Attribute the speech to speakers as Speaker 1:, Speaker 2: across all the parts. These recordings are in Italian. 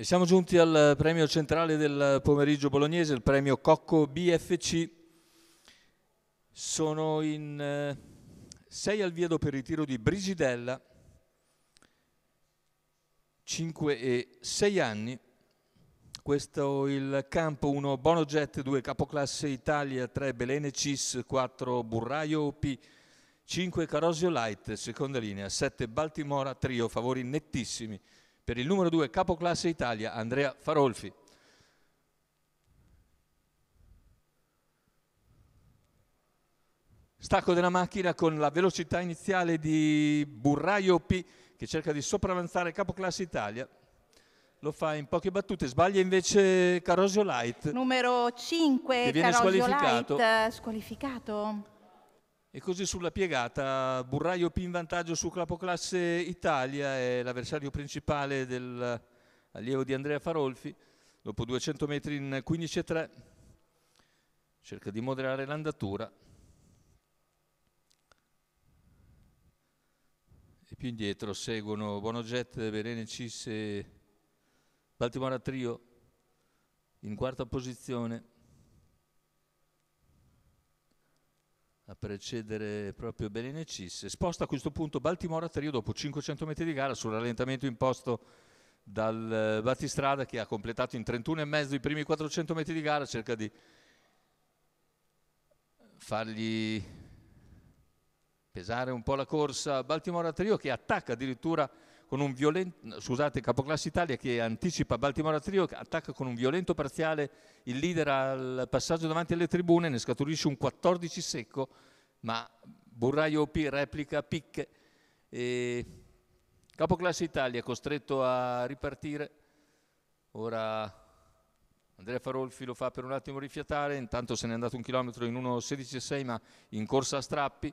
Speaker 1: E siamo giunti al premio centrale del pomeriggio bolognese, il premio Cocco BFC. Sono in 6 eh, al viedo per il tiro di Brigidella, 5 e 6 anni. Questo il campo 1 Bonojet, 2 Capoclasse Italia, 3 Belene Cis, 4 Burraio OP, 5 Carosio Light, seconda linea, 7 Baltimora Trio, favori nettissimi per il numero 2 capoclasse Italia Andrea Farolfi. Stacco della macchina con la velocità iniziale di Burraio P che cerca di sopravanzare capoclasse Italia lo fa in poche battute, sbaglia invece Carosio Light. Numero 5, che viene Carosio squalificato. Light, squalificato. E così sulla piegata, Burraio più in vantaggio su capoclasse Italia, è l'avversario principale dell'allievo di Andrea Farolfi, dopo 200 metri in 15,3, cerca di moderare l'andatura. E più indietro seguono Bonoget, Verene Cisse, Baltimora Trio in quarta posizione. a precedere proprio Belenecis. Sposta a questo punto Baltimora a Trio dopo 500 metri di gara sul rallentamento imposto dal eh, Battistrada che ha completato in 31,5 i primi 400 metri di gara, cerca di fargli pesare un po' la corsa Baltimora a Trio che attacca addirittura con un violento, scusate, Capoclass Italia che anticipa Baltimora a trio, attacca con un violento parziale il leader al passaggio davanti alle tribune, ne scaturisce un 14 secco, ma Burraio P replica picche e Capoclass Italia costretto a ripartire. Ora Andrea Farolfi lo fa per un attimo rifiatare, intanto se n'è andato un chilometro in 1.16.6 ma in corsa a strappi.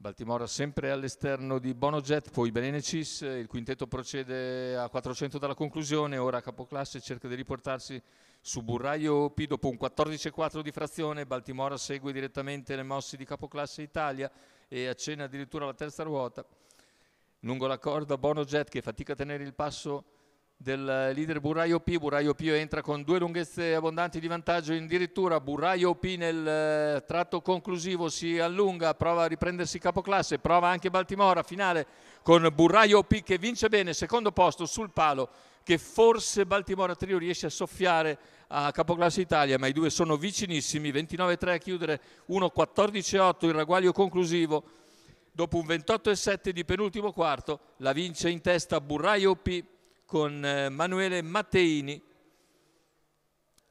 Speaker 1: Baltimora sempre all'esterno di Bonojet, poi Benenecis, il quintetto procede a 400 dalla conclusione, ora capoclasse cerca di riportarsi su Burraio P dopo un 14-4 di frazione, Baltimora segue direttamente le mosse di capoclasse Italia e accena addirittura la terza ruota. Lungo la corda Bonojet che fatica a tenere il passo del leader Burraio P. Burraio P entra con due lunghezze abbondanti di vantaggio, addirittura Burraio P nel eh, tratto conclusivo si allunga, prova a riprendersi capoclasse, prova anche Baltimora, finale con Burraio P che vince bene, secondo posto sul palo che forse Baltimora Trio riesce a soffiare a Capoclasse Italia, ma i due sono vicinissimi, 29-3 a chiudere, 1-14-8 il raguaglio conclusivo, dopo un 28-7 di penultimo quarto, la vince in testa Burraio P con eh, Manuele Matteini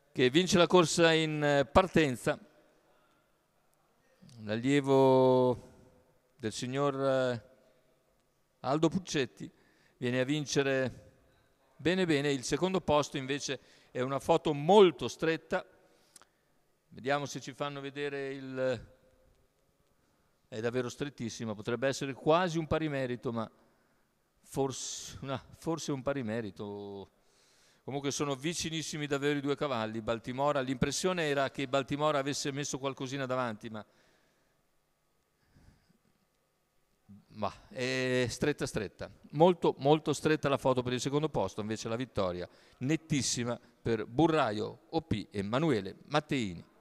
Speaker 1: che vince la corsa in eh, partenza, l'allievo del signor eh, Aldo Puccetti viene a vincere bene bene, il secondo posto invece è una foto molto stretta, vediamo se ci fanno vedere il... è davvero strettissimo, potrebbe essere quasi un pari merito ma forse, una, forse un pari merito. Comunque sono vicinissimi davvero i due cavalli, Baltimora. L'impressione era che Baltimora avesse messo qualcosina davanti, ma... ma è stretta stretta, molto molto stretta la foto per il secondo posto, invece la vittoria nettissima per Burraio, OP e Emanuele Matteini.